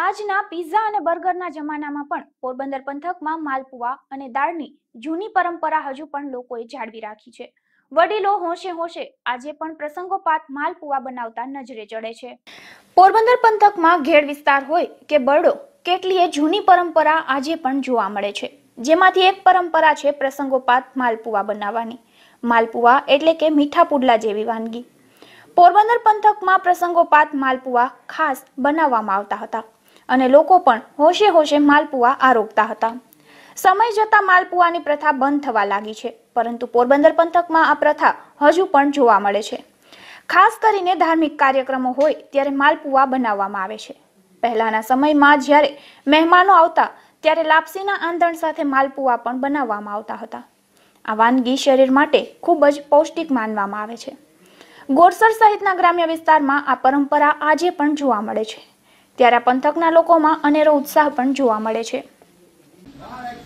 આજના પીઝા અને બર્ગરના જમાનામાં પણ પોરબંદર પંથકમાં માલપુઆ અને દાળની જૂની પરંપરા હજુ પણ લોકોએ જાળવી રાખી છે વડીલો હોશે હોશે આજે પણ પ્રસંગોપાત માલપુઆ બનાવતા નજરે ચડે છે પોરબંદર પંથકમાં ઘેડ વિસ્તાર હોય કે બરડો કેટલીય જૂની પરંપરા આજે પણ જોવા મળે છે જેમાંથી એક પરંપરા છે પ્રસંગોપાત માલપુઆ બનાવવાની માલપુઆ એટલે કે મીઠા પુડલા જેવી વાનગી પોરબંદર પંથકમાં પ્રસંગોપાત માલપુઆ ખાસ બનાવવામાં આવતા હતા અને લોકો પણ હોશે હોશે માલપુઆ આરોપતા હતા સમય જતાં માલપુઆની પ્રથા બંધ થવા લાગી છે પરંતુ પોરબંદર પંથકમાં આ પ્રથા હજુ પણ જોવા મળે છે ખાસ કરીને ધાર્મિક કાર્યક્રમો હોય ત્યારે માલપુઆ બનાવવામાં આવે છે પહેલાના સમયમાં જ્યારે મહેમાનો આવતા ત્યારે લાપસીના આંધણ સાથે માલપુઆ પણ બનાવવામાં આવતા હતા આ વાનગી શરીર માટે ખૂબ જ પૌષ્ટિક માનવામાં આવે છે ગોરસર સહિતના ગ્રામ્ય વિસ્તારમાં આ પરંપરા આજે પણ જોવા મળે છે ત્યારે આ પંથકના લોકોમાં અનેરો ઉત્સાહ પણ જોવા મળે છે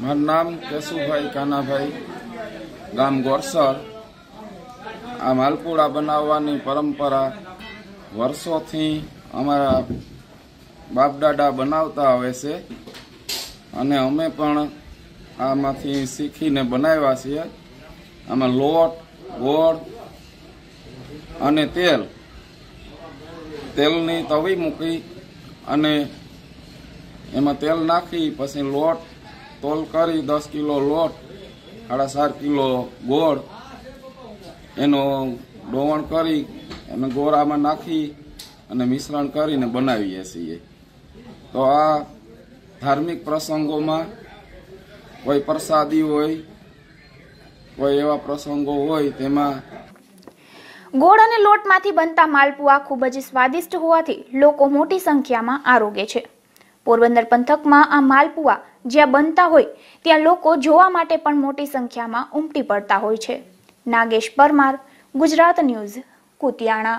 મારું નામ કેશુભાઈ કાનાભાઈ ગામ ગોરસર આ માલપુડા બનાવવાની પરંપરા વર્ષોથી અમારા બાપદાદા બનાવતા આવે છે અને અમે પણ આમાંથી શીખીને બનાવ્યા છીએ આમાં લોટ ગોળ અને તેલ તેલની તવી મૂકી અને એમાં તેલ નાખી પછી લોટ તોલ કરી દસ કિલો લોટ સાડા ચાર કિલો ગોળ એનો ડોવણ કરી એને ગોરામાં નાખી અને મિશ્રણ કરીને બનાવીએ છીએ તો આ ધાર્મિક પ્રસંગોમાં કોઈ પ્રસાદી હોય કોઈ એવા પ્રસંગો હોય તેમાં ગોળ અને લોટમાંથી બનતા માલપુઆ ખૂબ જ સ્વાદિષ્ટ હોવાથી લોકો મોટી સંખ્યામાં આરોગે છે પોરબંદર પંથકમાં આ માલપુઆ જ્યાં બનતા હોય ત્યાં લોકો જોવા માટે પણ મોટી સંખ્યામાં ઉમટી પડતા હોય છે નાગેશ પરમાર ગુજરાત ન્યૂઝ કુતિયાણા